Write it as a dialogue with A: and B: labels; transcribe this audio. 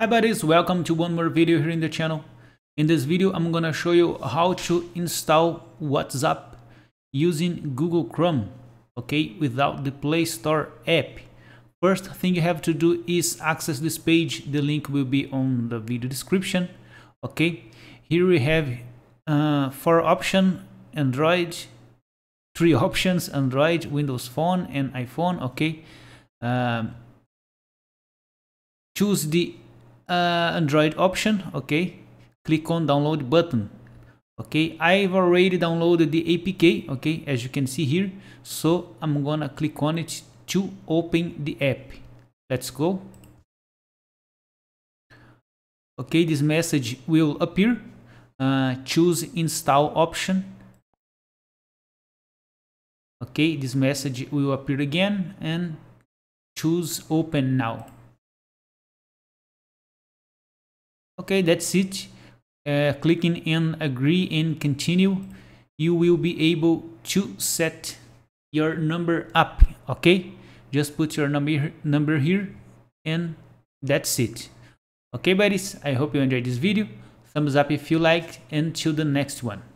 A: Hi buddies, welcome to one more video here in the channel. In this video, I'm gonna show you how to install WhatsApp using Google Chrome, okay, without the Play Store app. First thing you have to do is access this page. The link will be on the video description, okay. Here we have uh, four option, Android, three options, Android, Windows Phone and iPhone, okay. Um, choose the uh, Android option, okay, click on download button. Okay, I've already downloaded the APK, okay, as you can see here. So I'm gonna click on it to open the app. Let's go. Okay, this message will appear. Uh, choose
B: install option. Okay, this message will appear again and choose open now.
A: okay that's it uh, clicking in agree and continue you will be able to set your number up okay just put your number number here and that's it okay buddies i hope you enjoyed this video thumbs up if you liked Until the
B: next one